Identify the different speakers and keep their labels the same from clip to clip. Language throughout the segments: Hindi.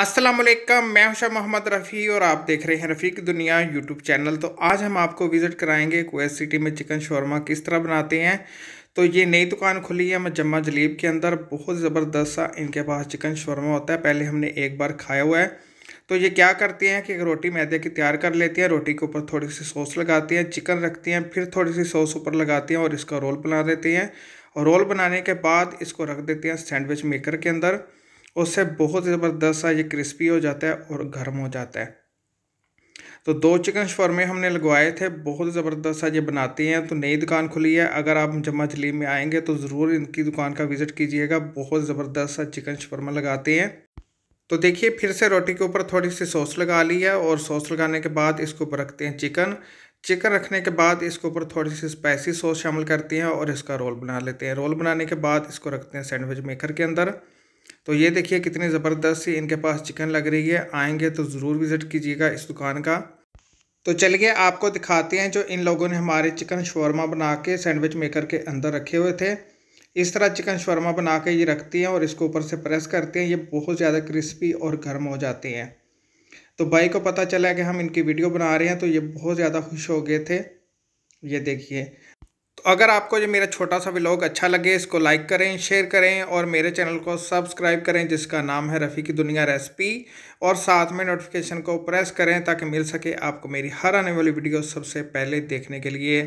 Speaker 1: अस्सलाम वालेकुम मैं हशा मोहम्मद रफ़ी और आप देख रहे हैं रफ़ी की दुनिया यूट्यूब चैनल तो आज हम आपको विज़िट कराएंगे कुवैत सिटी में चिकन शौरमा किस तरह बनाते हैं तो ये नई दुकान खुली है मजम्मा जलीब के अंदर बहुत ज़बरदस्त सा इनके पास चिकन शौरमा होता है पहले हमने एक बार खाया हुआ है तो ये क्या करती हैं कि रोटी मैदे की तैयार कर लेती हैं रोटी के ऊपर थोड़ी सी सॉस लगाती हैं चिकन रखती हैं फिर थोड़ी सी सॉस ऊपर लगाती हैं और इसका रोल बना देती हैं और रोल बनाने के बाद इसको रख देती हैं सैंडविच मेकर के अंदर उससे बहुत ज़बरदस्त सा ये क्रिस्पी हो जाता है और गर्म हो जाता है तो दो चिकन शवरमे हमने लगवाए थे बहुत ज़बरदस्त सा ये बनाते हैं तो नई दुकान खुली है अगर आप जम्मा जलीम में आएंगे तो ज़रूर इनकी दुकान का विज़िट कीजिएगा बहुत ज़बरदस्त सा चिकन शवरमा लगाते हैं तो देखिए फिर से रोटी के ऊपर थोड़ी सी सॉस लगा ली है और सॉस लगाने के बाद इसके ऊपर रखते हैं चिकन चिकन रखने के बाद इसके ऊपर थोड़ी सी स्पाइसी सॉस शामिल करते हैं और इसका रोल बना लेते हैं रोल बनाने के बाद इसको रखते हैं सैंडविच मेकर के अंदर तो ये देखिए कितनी ज़बरदस्त सी इनके पास चिकन लग रही है आएंगे तो ज़रूर विज़िट कीजिएगा इस दुकान का तो चलिए आपको दिखाते हैं जो इन लोगों ने हमारे चिकन शौरमा बना के सैंडविच मेकर के अंदर रखे हुए थे इस तरह चिकन शौरमा बना के ये रखती हैं और इसको ऊपर से प्रेस करते हैं ये बहुत ज़्यादा क्रिस्पी और गर्म हो जाते हैं तो भाई को पता चला कि हम इनकी वीडियो बना रहे हैं तो ये बहुत ज़्यादा खुश हो गए थे ये देखिए तो अगर आपको ये मेरा छोटा सा व्लॉग अच्छा लगे इसको लाइक करें शेयर करें और मेरे चैनल को सब्सक्राइब करें जिसका नाम है रफ़ी की दुनिया रेसिपी और साथ में नोटिफिकेशन को प्रेस करें ताकि मिल सके आपको मेरी हर आने वाली वीडियो सबसे पहले देखने के लिए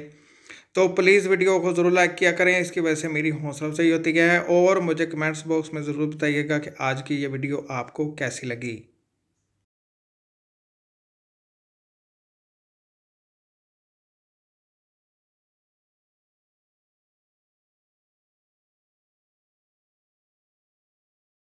Speaker 1: तो प्लीज़ वीडियो को ज़रूर लाइक किया करें इसकी वजह से मेरी हौसला अफजाई होती है और मुझे कमेंट्स बॉक्स में ज़रूर बताइएगा कि आज की ये वीडियो आपको कैसी लगी